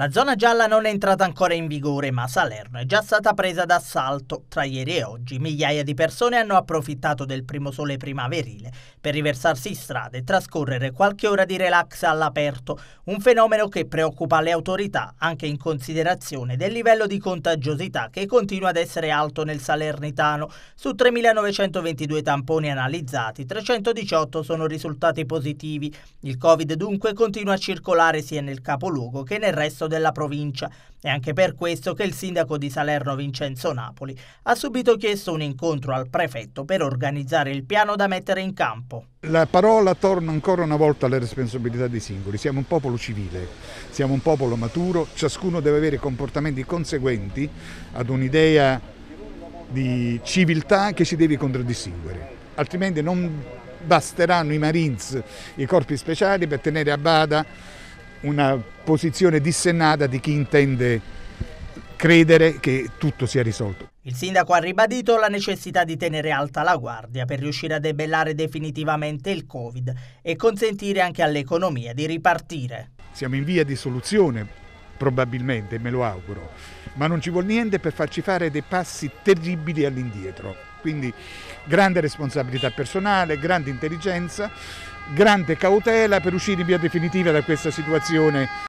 La zona gialla non è entrata ancora in vigore, ma Salerno è già stata presa d'assalto. Tra ieri e oggi migliaia di persone hanno approfittato del primo sole primaverile per riversarsi in strada e trascorrere qualche ora di relax all'aperto, un fenomeno che preoccupa le autorità anche in considerazione del livello di contagiosità che continua ad essere alto nel Salernitano. Su 3.922 tamponi analizzati, 318 sono risultati positivi. Il Covid dunque continua a circolare sia nel capoluogo che nel resto della provincia. È anche per questo che il sindaco di Salerno Vincenzo Napoli ha subito chiesto un incontro al prefetto per organizzare il piano da mettere in campo. La parola torna ancora una volta alle responsabilità dei singoli. Siamo un popolo civile, siamo un popolo maturo, ciascuno deve avere comportamenti conseguenti ad un'idea di civiltà che ci deve contraddistinguere, altrimenti non basteranno i Marines, i corpi speciali per tenere a bada una posizione dissennata di chi intende credere che tutto sia risolto. Il sindaco ha ribadito la necessità di tenere alta la guardia per riuscire a debellare definitivamente il Covid e consentire anche all'economia di ripartire. Siamo in via di soluzione, probabilmente, me lo auguro, ma non ci vuole niente per farci fare dei passi terribili all'indietro. Quindi grande responsabilità personale, grande intelligenza, grande cautela per uscire in via definitiva da questa situazione